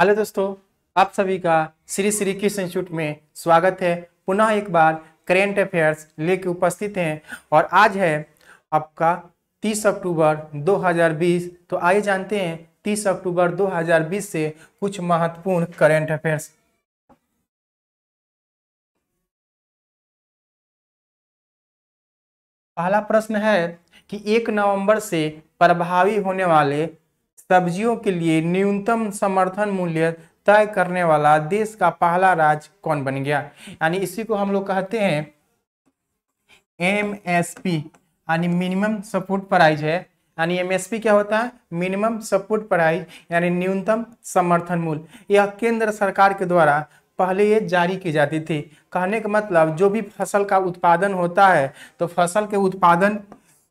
hello दोस्तों आप सभी का श्री श्री कृष्ण इंस्टीट्यूट में स्वागत है पुनः एक बार करेंट अफेयर्स लेके उपस्थित हैं और आज है आपका 30 अक्टूबर 2020 तो आइए जानते हैं 30 अक्टूबर 2020 से कुछ महत्वपूर्ण करेंट अफेयर्स पहला प्रश्न है कि एक नवंबर से प्रभावी होने वाले सब्जियों के लिए न्यूनतम समर्थन मूल्य तय करने वाला देश का पहला राज्य कौन बन गया यानी इसी को हम लोग कहते हैं एम एस पी यानी मिनिमम सपोर्ट प्राइज है यानी एम एस पी क्या होता है मिनिमम सपोर्ट प्राइज यानी न्यूनतम समर्थन मूल्य यह केंद्र सरकार के द्वारा पहले ये जारी की जाती थी कहने का मतलब जो भी फसल का उत्पादन होता है तो फसल के उत्पादन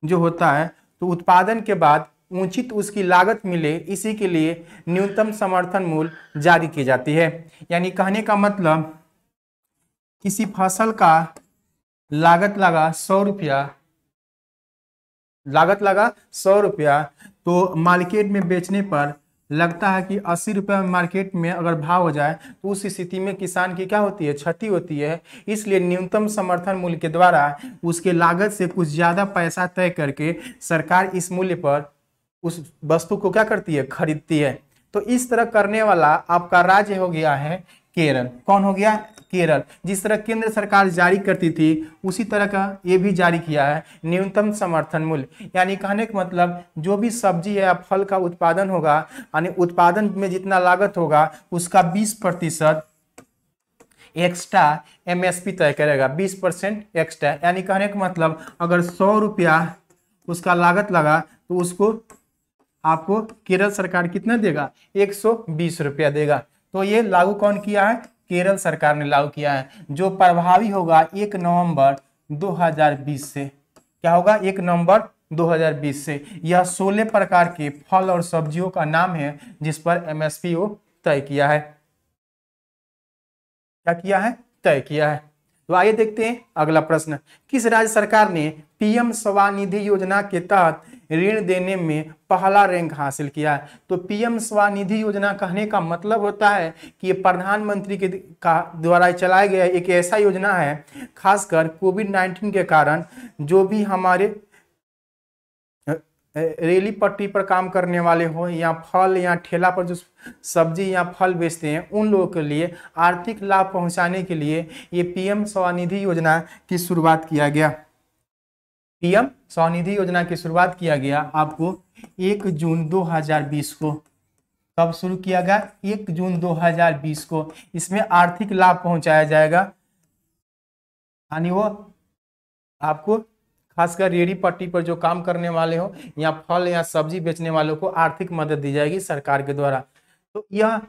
जो होता है तो उत्पादन के बाद उचित उसकी लागत मिले इसी के लिए न्यूनतम समर्थन मूल्य जारी की जाती है यानी कहने का मतलब किसी फसल का लागत लगा सौ रुपया लागत लगा सौ रुपया तो मार्केट में बेचने पर लगता है कि अस्सी रुपये मार्केट में अगर भाव हो जाए तो उस स्थिति में किसान की क्या होती है क्षति होती है इसलिए न्यूनतम समर्थन मूल्य के द्वारा उसके लागत से कुछ ज़्यादा पैसा तय करके सरकार इस मूल्य पर उस वस्तु को क्या करती है खरीदती है तो इस तरह करने वाला आपका राज्य हो गया है केरल कौन हो गया केरल जिस तरह केंद्र सरकार जारी करती थी उसी तरह का ये भी जारी किया है न्यूनतम समर्थन मूल्य यानी कहने का मतलब जो भी सब्जी या फल का उत्पादन होगा यानी उत्पादन में जितना लागत होगा उसका 20 प्रतिशत एक्स्ट्रा एमएसपी तय करेगा 20 परसेंट एक्स्ट्रा यानी कहने का मतलब अगर सौ रुपया उसका लागत लगा तो उसको आपको केरल सरकार कितना देगा एक रुपया देगा तो ये लागू कौन किया है केरल सरकार ने लागू किया है जो प्रभावी होगा एक नवंबर 2020 से क्या होगा एक नवंबर 2020 से यह 16 प्रकार के फल और सब्जियों का नाम है जिस पर एमएसपी तय किया है क्या किया है तय किया है तो आइए देखते हैं अगला प्रश्न किस राज्य सरकार ने पीएम स्वनिधि योजना के तहत ऋण देने में पहला रैंक हासिल किया है तो पीएम स्वनिधि योजना कहने का मतलब होता है कि ये प्रधानमंत्री के का द्वारा चलाया गया एक ऐसा योजना है खासकर कोविड नाइन्टीन के कारण जो भी हमारे रेली पट्टी पर काम करने वाले हो या फल या ठेला पर जो सब्जी या फल बेचते हैं उन लोगों के लिए आर्थिक लाभ पहुंचाने के लिए ये पीएम स्वनिधि योजना की शुरुआत किया गया पीएम स्वनिधि योजना की शुरुआत किया गया आपको एक जून 2020 को कब शुरू किया गया एक जून 2020 को इसमें आर्थिक लाभ पहुंचाया जाएगा यानी वो आपको खासकर रेड़ी पट्टी पर जो काम करने वाले हो या फल या सब्जी बेचने वालों को आर्थिक मदद दी जाएगी सरकार के द्वारा तो यह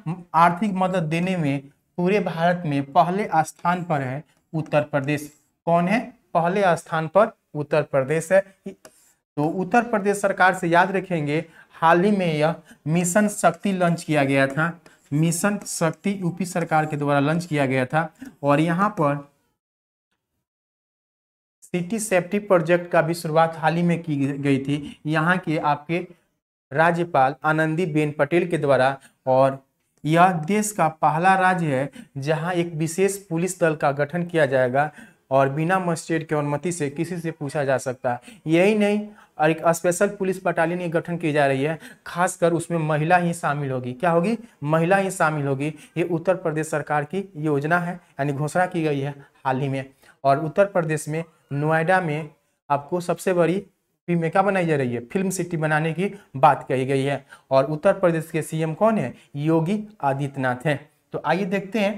आर्थिक मदद देने में पूरे भारत में पहले स्थान पर है उत्तर प्रदेश कौन है पहले स्थान पर उत्तर प्रदेश है तो उत्तर प्रदेश सरकार से याद रखेंगे हाल ही में यह मिशन शक्ति लॉन्च किया गया था मिशन शक्ति यूपी सरकार के द्वारा लॉन्च किया गया था और यहाँ पर सिटी सेफ्टी प्रोजेक्ट का भी शुरुआत हाल ही में की गई थी यहाँ के आपके राज्यपाल आनंदी बेन पटेल के द्वारा और यह देश का पहला राज्य है जहाँ एक विशेष पुलिस दल का गठन किया जाएगा और बिना मजिस्ट्रेट की अनुमति से किसी से पूछा जा सकता है यही नहीं और एक स्पेशल पुलिस बटालियन ये गठन की जा रही है खासकर उसमें महिला ही शामिल होगी क्या होगी महिला ही शामिल होगी ये उत्तर प्रदेश सरकार की योजना है यानी घोषणा की गई है हाल ही में और उत्तर प्रदेश में नोएडा में आपको सबसे बड़ी फिल्में क्या बनाई जा रही है फिल्म सिटी बनाने की बात कही गई है और उत्तर प्रदेश के सीएम कौन है योगी आदित्यनाथ हैं तो आइए देखते हैं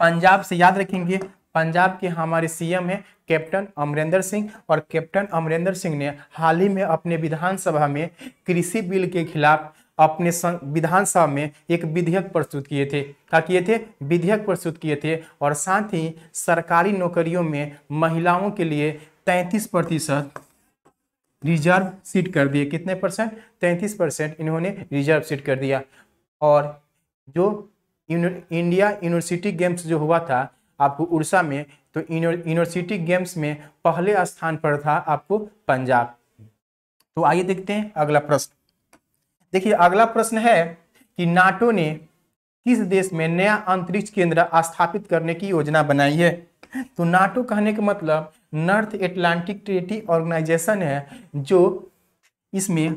पंजाब से याद रखेंगे पंजाब के हमारे सीएम हैं कैप्टन अमरिंदर सिंह और कैप्टन अमरिंदर सिंह ने हाल ही में अपने विधानसभा में कृषि बिल के खिलाफ अपने विधानसभा में एक विधेयक प्रस्तुत किए थे क्या किए थे विधेयक प्रस्तुत किए थे और साथ ही सरकारी नौकरियों में महिलाओं के लिए तैंतीस प्रतिशत रिजर्व सीट कर दिए कितने परसेंट तैंतीस परसेंट इन्होंने रिजर्व सीट कर दिया और जो इंडिया यूनिवर्सिटी गेम्स जो हुआ था आपको उड़ीसा में तो यूनिवर्सिटी गेम्स में पहले स्थान पर था आपको पंजाब तो आइए देखते हैं अगला प्रश्न देखिए अगला प्रश्न है कि नाटो ने किस देश में नया अंतरिक्ष केंद्र स्थापित करने की योजना बनाई है तो नाटो कहने का मतलब नॉर्थ एटलांटिक ट्रेटी ऑर्गेनाइजेशन है जो इसमें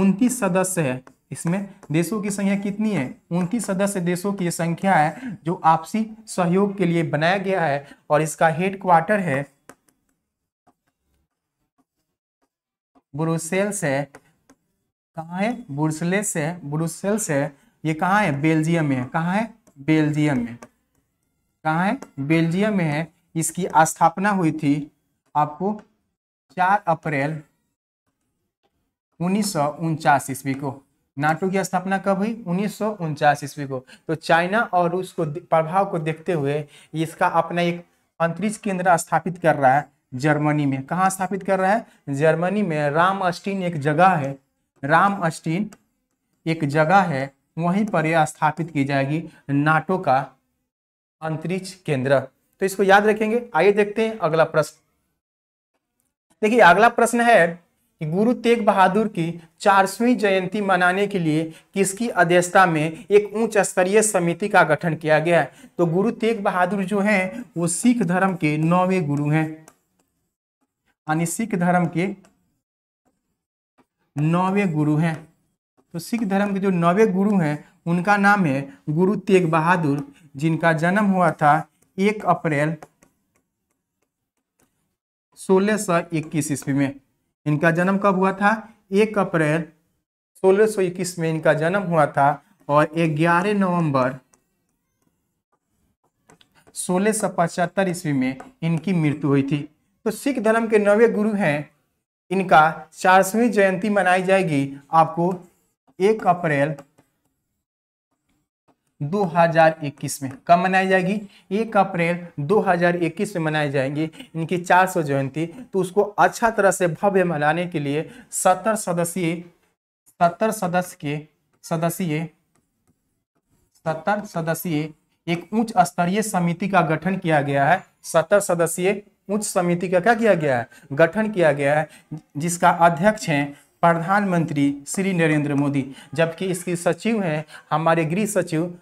उनतीस सदस्य है इसमें देशों की संख्या कितनी है उनतीस सदस्य देशों की संख्या है जो आपसी सहयोग के लिए बनाया गया है और इसका हेड क्वार्टर है ब्रुसेल्स है कहाँ है बुरसलेस से है ब्रुसेल्स है ये कहाँ है बेल्जियम में है कहाँ है बेल्जियम में कहाँ है बेल्जियम में है इसकी स्थापना हुई थी आपको चार अप्रैल उन्नीस ईस्वी को नाटो की स्थापना कब हुई उन्नीस ईस्वी को तो चाइना और रूस को प्रभाव को देखते हुए इसका अपना एक अंतरिक्ष केंद्र स्थापित कर रहा है जर्मनी में कहाँ स्थापित कर रहा है जर्मनी में राम अस्टीन एक जगह है राम अष्टी एक जगह है वहीं पर यह स्थापित की जाएगी नाटो का अंतरिक्ष केंद्र तो इसको याद रखेंगे आइए देखते हैं अगला प्रश्न देखिए अगला प्रश्न है कि गुरु तेग बहादुर की चारसवीं जयंती मनाने के लिए किसकी अध्यक्षता में एक उच्च स्तरीय समिति का गठन किया गया है तो गुरु तेग बहादुर जो हैं वो सिख धर्म के नौवे गुरु हैं यानी सिख धर्म के नौवे गुरु हैं तो सिख धर्म के जो नौवे गुरु हैं उनका नाम है गुरु तेग बहादुर जिनका जन्म हुआ था एक अप्रैल सोलह सौ इक्कीस ईस्वी में इनका जन्म कब हुआ था एक अप्रैल सोलह सौ इक्कीस में इनका जन्म हुआ था और ग्यारह नवंबर सोलह सौ पचहत्तर ईस्वी में इनकी मृत्यु हुई थी तो सिख धर्म के नवे गुरु हैं इनका चारसवीं जयंती मनाई जाएगी आपको एक अप्रैल 2021 में कब मनाई जाएगी एक अप्रैल 2021 में मनाई जाएंगी इनकी 400 जयंती तो उसको अच्छा तरह से भव्य मनाने के लिए सत्तर सदस्यीय सत्तर सदस्य के सदस्यीय सत्तर सदस्यीय एक उच्च स्तरीय समिति का गठन किया गया है सत्तर सदस्यीय उच्च समिति का क्या किया गया है गठन किया गया है जिसका अध्यक्ष हैं प्रधानमंत्री श्री नरेंद्र मोदी जबकि इसकी सचिव हैं हमारे गृह सचिव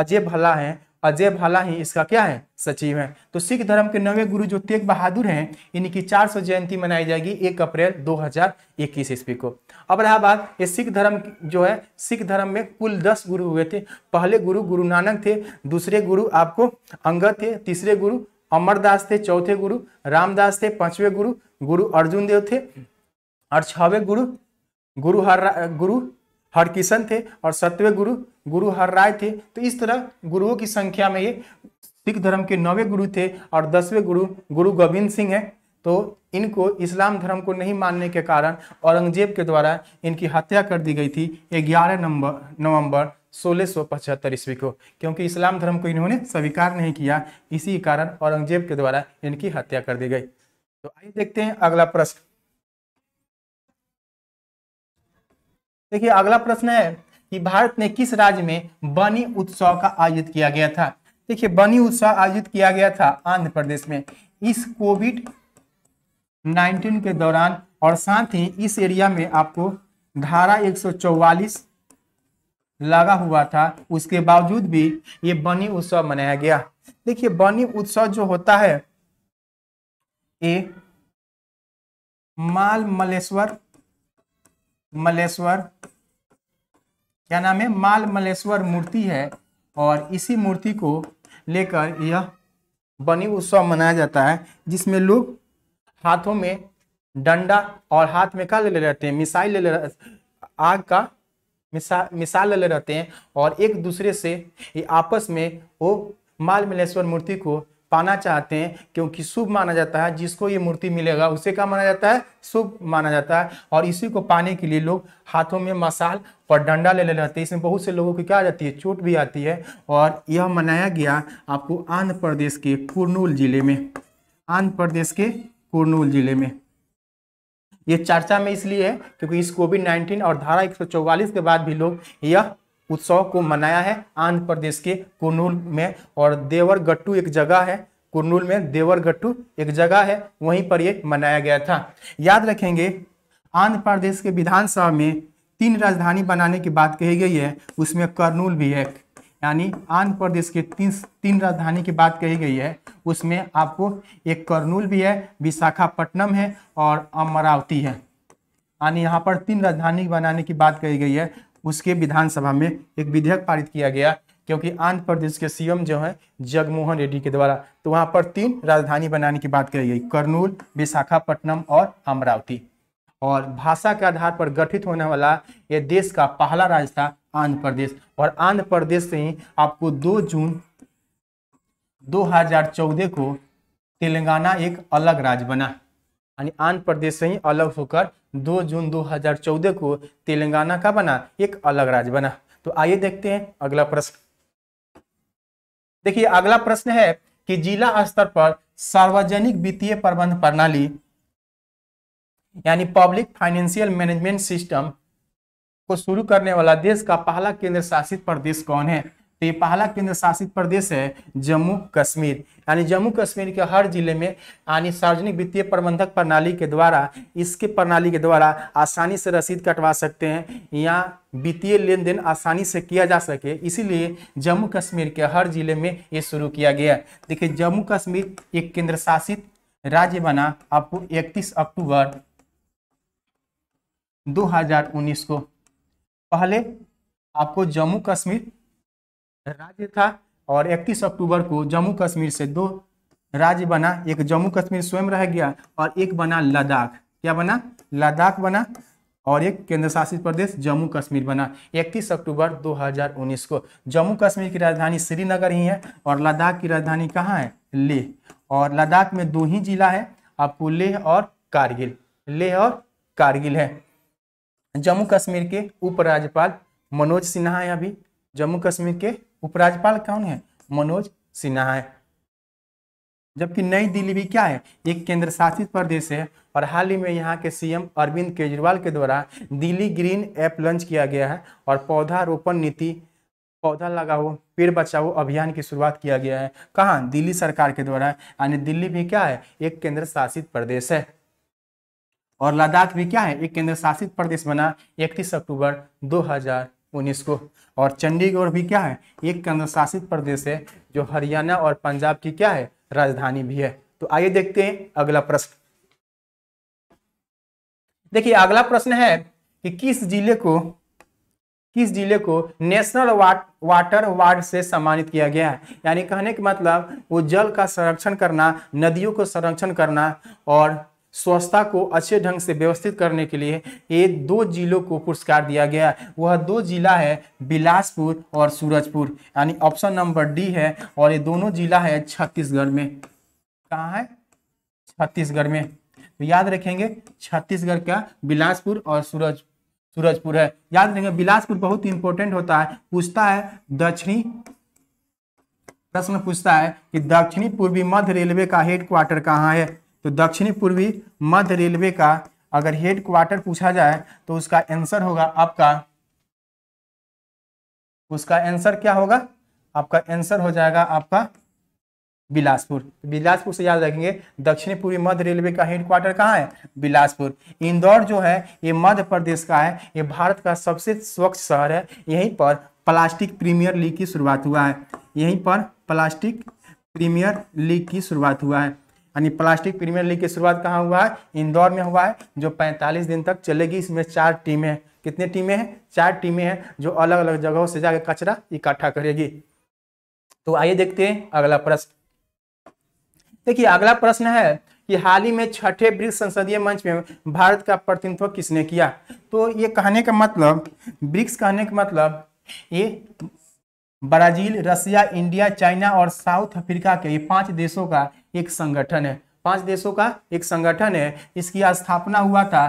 अजय भला हैं अजय भाला ही इसका क्या है सचिव है तो सिख धर्म के नवे गुरु जो तेग बहादुर हैं इनकी 400 जयंती मनाई जाएगी एक अप्रैल 2021 ईस्वी को अब रहा बात ये सिख धर्म जो है सिख धर्म में कुल 10 गुरु हुए थे पहले गुरु गुरु नानक थे दूसरे गुरु आपको अंगद थे तीसरे गुरु अमरदास थे चौथे गुरु रामदास थे पांचवें गुरु गुरु अर्जुन देव थे और छवे गुरु गुरु हर गुरु हरकिशन थे और सतवें गुरु गुरु हर राय थे तो इस तरह गुरुओं की संख्या में ये सिख धर्म के नौवे गुरु थे और दसवें गुरु गुरु गोविंद सिंह है तो इनको इस्लाम धर्म को नहीं मानने के कारण औरंगजेब के द्वारा इनकी हत्या कर दी गई थी ग्यारह नंबर नवंबर सोलह सौ पचहत्तर ईस्वी को क्योंकि इस्लाम धर्म को इन्होंने स्वीकार नहीं किया इसी कारण औरंगजेब के द्वारा इनकी हत्या कर दी गई तो आइए देखते हैं अगला प्रश्न देखिए अगला प्रश्न है कि भारत ने किस राज्य में बनी उत्सव का आयोजित किया गया था देखिए बनी उत्सव आयोजित किया गया था आंध्र प्रदेश में इस कोविड 19 के दौरान और साथ ही इस एरिया में आपको धारा चौवालीस लगा हुआ था उसके बावजूद भी ये बनी उत्सव मनाया गया देखिए बनी उत्सव जो होता है ये माल मलेश्वर मलेश्वर क्या नाम है माल मलेश्वर मूर्ति है और इसी मूर्ति को लेकर यह बनी उत्सव मनाया जाता है जिसमें लोग हाथों में डंडा और हाथ में क्या ले ले रहते हैं मिसाइल ले ले आग का मिसा मिसाल ले रहते हैं और एक दूसरे से ये आपस में वो माल मिलेश्वर मूर्ति को पाना चाहते हैं क्योंकि शुभ माना जाता है जिसको ये मूर्ति मिलेगा उसे क्या माना जाता है शुभ माना जाता है और इसी को पाने के लिए लोग हाथों में मसाल और डंडा ले ले रहते हैं इसमें बहुत से लोगों की क्या आ जाती है चोट भी आती है और यह मनाया गया आपको आंध्र प्रदेश के कुरनूल जिले में आंध्र प्रदेश के कुरनूल जिले में ये चर्चा में इसलिए है क्योंकि इस कोविड नाइन्टीन और धारा 144 के बाद भी लोग यह उत्सव को मनाया है आंध्र प्रदेश के कुर्नूल में और देवर गट्टू एक जगह है कुर्नूल में देवर गट्टू एक जगह है वहीं पर ये मनाया गया था याद रखेंगे आंध्र प्रदेश के विधानसभा में तीन राजधानी बनाने की बात कही गई है उसमें कर्नूल भी है यानी आंध्र प्रदेश के तीन तीन राजधानी की बात कही गई है उसमें आपको एक कर्नूल भी है विशाखापट्टनम है और अमरावती है यानी यहाँ पर तीन राजधानी बनाने की बात कही गई है उसके विधानसभा में एक विधेयक पारित किया गया क्योंकि आंध्र प्रदेश के सीएम जो हैं जगमोहन रेड्डी के द्वारा तो वहाँ पर तीन राजधानी बनाने की बात कही गई कर्नूल विशाखापट्टनम और अमरावती और भाषा के आधार पर गठित होने वाला ये देश का पहला राज्य था आंध्र प्रदेश और आंध्र प्रदेश से ही आपको 2 जून 2014 को तेलंगाना एक अलग राज्य बना यानी आंध्र प्रदेश से ही अलग होकर 2 जून 2014 को तेलंगाना का बना एक अलग राज्य बना तो आइए देखते हैं अगला प्रश्न देखिए अगला प्रश्न है कि जिला स्तर पर सार्वजनिक वित्तीय प्रबंध प्रणाली यानी पब्लिक फाइनेंशियल मैनेजमेंट सिस्टम को शुरू करने वाला देश का पहला केंद्र शासित प्रदेश कौन है तो ये पहला केंद्र शासित प्रदेश है जम्मू कश्मीर यानी जम्मू कश्मीर के हर जिले में यानी सार्वजनिक वित्तीय प्रबंधक प्रणाली के द्वारा इसके प्रणाली के द्वारा आसानी से रसीद कटवा सकते हैं या वित्तीय लेन देन आसानी से किया जा सके इसीलिए जम्मू कश्मीर के हर जिले में ये शुरू किया गया देखिए जम्मू कश्मीर एक केंद्र शासित राज्य बना आपको इकतीस अक्टूबर 2019 को पहले आपको जम्मू कश्मीर राज्य था और 31 अक्टूबर को जम्मू कश्मीर से दो राज्य बना एक जम्मू कश्मीर स्वयं रह गया और एक बना लद्दाख क्या बना लद्दाख बना और एक केंद्र शासित प्रदेश जम्मू कश्मीर बना 31 अक्टूबर 2019 को जम्मू कश्मीर की राजधानी श्रीनगर ही है और लद्दाख की राजधानी कहाँ है लेह और लद्दाख में दो ही जिला है आपको लेह और कारगिल लेह और कारगिल है जम्मू कश्मीर के उपराज्यपाल मनोज सिन्हा है अभी जम्मू कश्मीर के उपराज्यपाल कौन है मनोज सिन्हा है जबकि नई दिल्ली भी क्या है एक केंद्र शासित प्रदेश है और हाल ही में यहाँ के सीएम अरविंद केजरीवाल के द्वारा दिल्ली ग्रीन ऐप लॉन्च किया गया है और पौधारोपण नीति पौधा लगाओ पेड़ बचाओ अभियान की शुरुआत किया गया है कहाँ दिल्ली सरकार के द्वारा यानी दिल्ली भी क्या है एक केंद्र शासित प्रदेश है और लद्दाख भी क्या है एक केंद्र शासित प्रदेश बना इकतीस अक्टूबर 2019 को और चंडीगढ़ भी क्या है एक केंद्र शासित प्रदेश है जो हरियाणा और पंजाब की क्या है राजधानी भी है तो आइए देखते हैं अगला प्रश्न देखिए अगला प्रश्न है कि किस जिले को किस जिले को नेशनल वाट, वाटर वार्ड से सम्मानित किया गया है यानी कहने का मतलब वो जल का संरक्षण करना नदियों को संरक्षण करना और स्वच्छता को अच्छे ढंग से व्यवस्थित करने के लिए ये दो जिलों को पुरस्कार दिया गया है वह दो जिला है बिलासपुर और सूरजपुर यानी ऑप्शन नंबर डी है और ये दोनों जिला है छत्तीसगढ़ में कहाँ है छत्तीसगढ़ में तो याद रखेंगे छत्तीसगढ़ का बिलासपुर और सूरज सूरजपुर है याद रखेंगे बिलासपुर बहुत इंपॉर्टेंट होता है पूछता है दक्षिणी प्रश्न पूछता है कि दक्षिणी पूर्वी मध्य रेलवे का हेड क्वार्टर कहाँ है तो दक्षिणी पूर्वी मध्य रेलवे का अगर हेड क्वार्टर पूछा जाए तो उसका आंसर होगा आपका उसका आंसर क्या होगा आपका आंसर हो जाएगा आपका बिलासपुर तो बिलासपुर से याद रखेंगे दक्षिणी पूर्वी मध्य रेलवे का हेड क्वार्टर कहाँ है बिलासपुर इंदौर जो है ये मध्य प्रदेश का है ये भारत का सबसे स्वच्छ शहर है यहीं पर प्लास्टिक प्रीमियर लीग की शुरुआत हुआ है यहीं पर प्लास्टिक प्रीमियर लीग की शुरुआत हुआ है यानी प्लास्टिक प्रीमियर लीग की शुरुआत कहाँ हुआ है इंदौर में हुआ है जो 45 दिन तक चलेगी इसमें चार टीमें कितने टीमें हैं चार टीमें हैं जो अलग अलग जगहों से जाकर कचरा इकट्ठा करेगी तो आइए देखते हैं अगला प्रश्न देखिए अगला प्रश्न है कि हाल ही में छठे ब्रिक्स संसदीय मंच में भारत का प्रतिनिधित्व किसने किया तो ये कहने का मतलब ब्रिक्स कहने का मतलब ये ब्राजील रसिया इंडिया चाइना और साउथ अफ्रीका के ये पांच देशों का एक संगठन है पांच देशों का एक संगठन है इसकी स्थापना हुआ था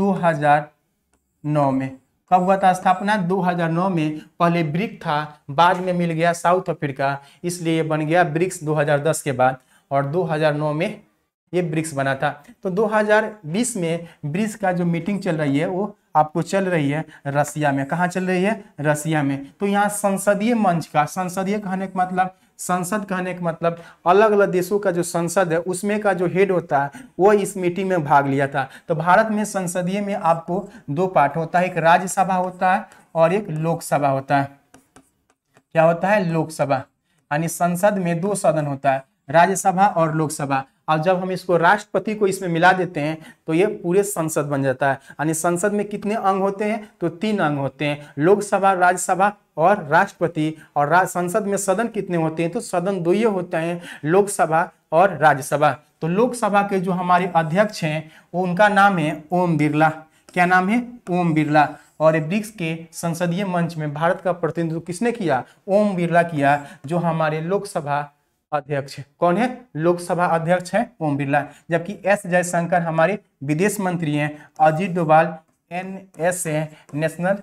2009 में कब हुआ था स्थापना 2009 में पहले ब्रिक था बाद में मिल गया साउथ अफ्रीका इसलिए बन गया ब्रिक्स 2010 के बाद और 2009 में ये ब्रिक्स बना था तो 2020 में ब्रिक्स का जो मीटिंग चल रही है वो आपको चल रही है रसिया में कहाँ चल रही है रसिया में तो यहाँ संसदीय मंच का संसदीय कहने का मतलब संसद कहने का मतलब अलग अलग देशों का जो संसद है उसमें का जो हेड होता है वो इस मीटिंग में भाग लिया था तो भारत में संसदीय में आपको दो पार्ट होता है एक राज्यसभा होता है और एक लोकसभा होता है क्या होता है लोकसभा यानी संसद में दो सदन होता है राज्यसभा और लोकसभा और जब हम इसको राष्ट्रपति को इसमें मिला देते हैं तो ये पूरे संसद बन जाता है यानी संसद में कितने अंग होते हैं तो तीन अंग होते हैं लोकसभा राज्यसभा और राष्ट्रपति और रा, संसद में सदन कितने होते हैं तो सदन दो ये होते हैं लोकसभा और राज्यसभा तो लोकसभा के जो हमारे अध्यक्ष हैं उनका नाम है ओम बिरला क्या नाम है ओम बिरला और ब्रिक्स के संसदीय मंच में भारत का प्रतिनिधित्व किसने किया ओम बिरला किया जो हमारे लोकसभा अध्यक्ष कौन है लोकसभा अध्यक्ष है ओम बिरला जबकि एस जयशंकर हमारे विदेश मंत्री हैं अजीत डोभाल एन एस है नेशनल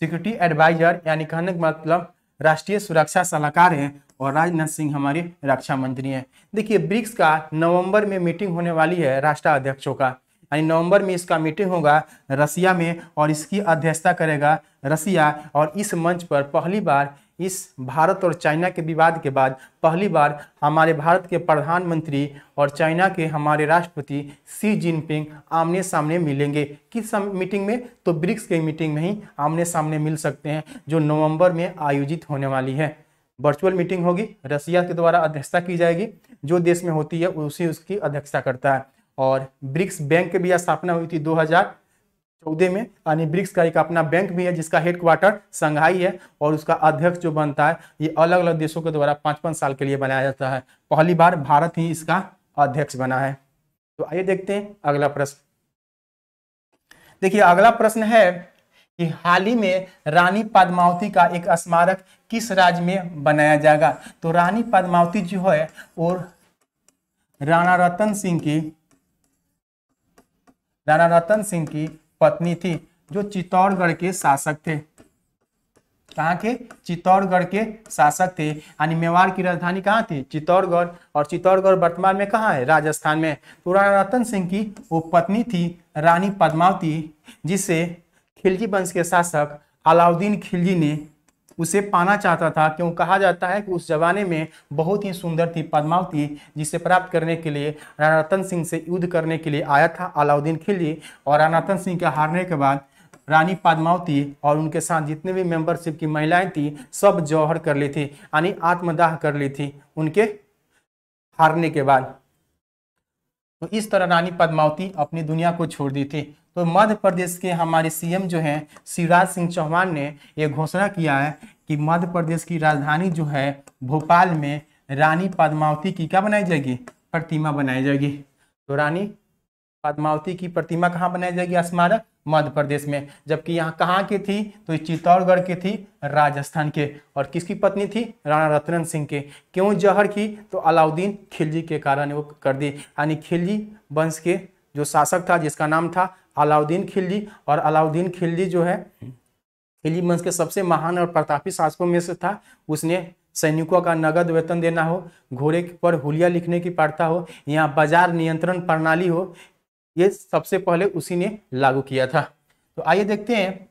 सिक्योरिटी एडवाइजर यानी कहने का मतलब राष्ट्रीय सुरक्षा सलाहकार हैं और राजनाथ सिंह हमारे रक्षा मंत्री हैं देखिए ब्रिक्स का नवंबर में मीटिंग होने वाली है राष्ट्राध्यक्षों का यानी नवंबर में इसका मीटिंग होगा रसिया में और इसकी अध्यक्षता करेगा रसिया और इस मंच पर पहली बार इस भारत और चाइना के विवाद के बाद पहली बार हमारे भारत के प्रधानमंत्री और चाइना के हमारे राष्ट्रपति सी जिनपिंग आमने सामने मिलेंगे किस मीटिंग में तो ब्रिक्स के मीटिंग में ही आमने सामने मिल सकते हैं जो नवंबर में आयोजित होने वाली है वर्चुअल मीटिंग होगी रसिया के द्वारा अध्यक्षता की जाएगी जो देश में होती है उसी उसकी अध्यक्षता करता है और ब्रिक्स बैंक की भी स्थापना हुई थी दो सऊदी में यानी ब्रिक्स का एक अपना बैंक भी है जिसका हेडक्वार्टर संघाई है और उसका अध्यक्ष जो बनता है ये अलग अलग देशों के द्वारा पांच पांच साल के लिए बनाया जाता है पहली बार भारत ही इसका अध्यक्ष बना है तो आइए देखते हैं अगला प्रश्न देखिए अगला प्रश्न है कि हाल ही में रानी पद्मावती का एक स्मारक किस राज्य में बनाया जाएगा तो रानी पद्मावती जो है और राणा रतन सिंह की राणा रतन सिंह की पत्नी थी जो चित्तौड़गढ़ के शासक थे कहाँ के चित्तौड़गढ़ के शासक थे यानी मेवाड़ की राजधानी कहाँ थी चित्तौड़गढ़ और चित्तौड़गढ़ वर्तमान में कहाँ है राजस्थान में तो राणा रतन सिंह की वो पत्नी थी रानी पद्मावती जिसे खिलजी वंश के शासक अलाउद्दीन खिलजी ने उसे पाना चाहता था क्यों कहा जाता है कि उस जमाने में बहुत ही सुंदर थी पद्मावती जिसे प्राप्त करने के लिए राणा रतन सिंह से युद्ध करने के लिए आया था अलाउद्दीन खिलजी और राणा रतन सिंह के हारने के बाद रानी पद्मावती और उनके साथ जितने भी मेंबरशिप की महिलाएं थी सब जौहर कर ली थी यानी आत्मदाह कर ली थी उनके हारने के बाद तो इस तरह रानी पद्मावती अपनी दुनिया को छोड़ दी थी तो मध्य प्रदेश के हमारे सीएम जो हैं शिवराज सिंह चौहान ने यह घोषणा किया है कि मध्य प्रदेश की राजधानी जो है भोपाल में रानी पद्मावती की क्या बनाई जाएगी प्रतिमा बनाई जाएगी तो रानी पद्मावती की प्रतिमा कहाँ बनाई जाएगी स्मारक मध्य प्रदेश में जबकि यहाँ कहाँ की थी तो चित्तौड़गढ़ की थी राजस्थान के और किसकी पत्नी थी राणा रतन सिंह के क्यों जहर की तो अलाउद्दीन खिलजी के कारण वो कर दी यानी खिलजी वंश के जो शासक था जिसका नाम था अलाउद्दीन खिलजी और अलाउद्दीन खिलजी जो है खिलजी वंश के सबसे महान और प्रतापी शासकों में से था उसने सैनिकों का नगद वेतन देना हो घोड़े पर हुलिया लिखने की प्रथा हो यहाँ बाजार नियंत्रण प्रणाली हो ये सबसे पहले उसी ने लागू किया था तो आइए देखते हैं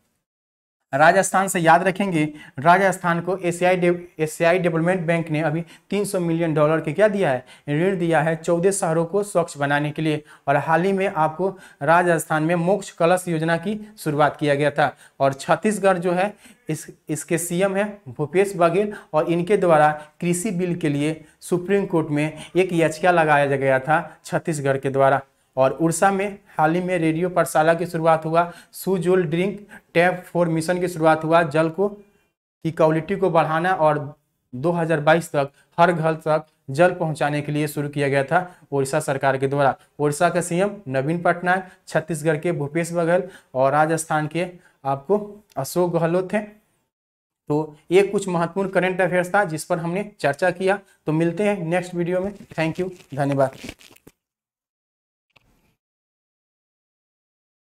राजस्थान से याद रखेंगे राजस्थान को एशियाई डे एशियाई डेवलपमेंट बैंक ने अभी 300 मिलियन डॉलर के क्या दिया है ऋण दिया है चौदह शहरों को स्वच्छ बनाने के लिए और हाल ही में आपको राजस्थान में मोक्ष कलश योजना की शुरुआत किया गया था और छत्तीसगढ़ जो है इस इसके सीएम है भूपेश बघेल और इनके द्वारा कृषि बिल के लिए सुप्रीम कोर्ट में एक याचिका लगाया गया था छत्तीसगढ़ के द्वारा और उड़ीसा में हाल ही में रेडियो पाठशाला की शुरुआत हुआ Sujal drink tap for mission की शुरुआत हुआ जल को की क्वालिटी को बढ़ाना और 2022 तक हर घर तक जल पहुंचाने के लिए शुरू किया गया था ओडिशा सरकार के द्वारा ओडिशा का सीएम नवीन पटनायक छत्तीसगढ़ के भूपेश बघेल और राजस्थान के आपको अशोक गहलोत थे तो ये कुछ महत्वपूर्ण करंट अफेयर्स था जिस पर हमने चर्चा किया तो मिलते हैं नेक्स्ट वीडियो में थैंक यू धन्यवाद